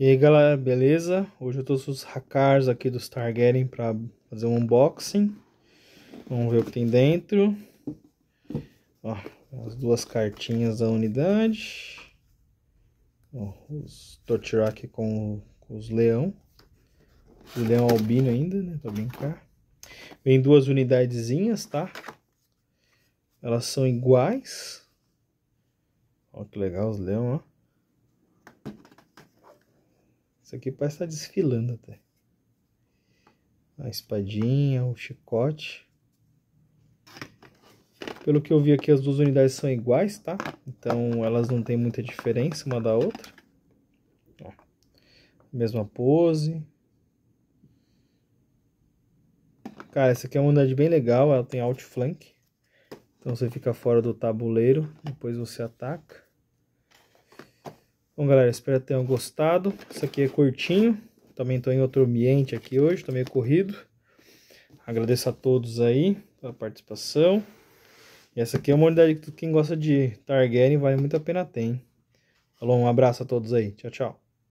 E aí galera, beleza? Hoje eu trouxe os Hakars aqui dos Targaryen para fazer um unboxing. Vamos ver o que tem dentro. Ó, as duas cartinhas da unidade. Ó, os Torchirak com, com, os leão. O leão albino ainda, né? Pra brincar. Vem duas unidadezinhas, tá? Elas são iguais. Ó que legal os leão, ó. Isso aqui parece estar tá desfilando até. A espadinha, o chicote. Pelo que eu vi aqui, as duas unidades são iguais, tá? Então, elas não têm muita diferença uma da outra. Ó. Mesma pose. Cara, essa aqui é uma unidade bem legal, ela tem outflank. Então, você fica fora do tabuleiro, depois você ataca. Bom, galera, espero que tenham gostado. Isso aqui é curtinho. Também estou em outro ambiente aqui hoje, estou meio corrido. Agradeço a todos aí pela participação. E essa aqui é uma unidade que quem gosta de Targaryen vale muito a pena ter, hein? Falou, um abraço a todos aí. Tchau, tchau.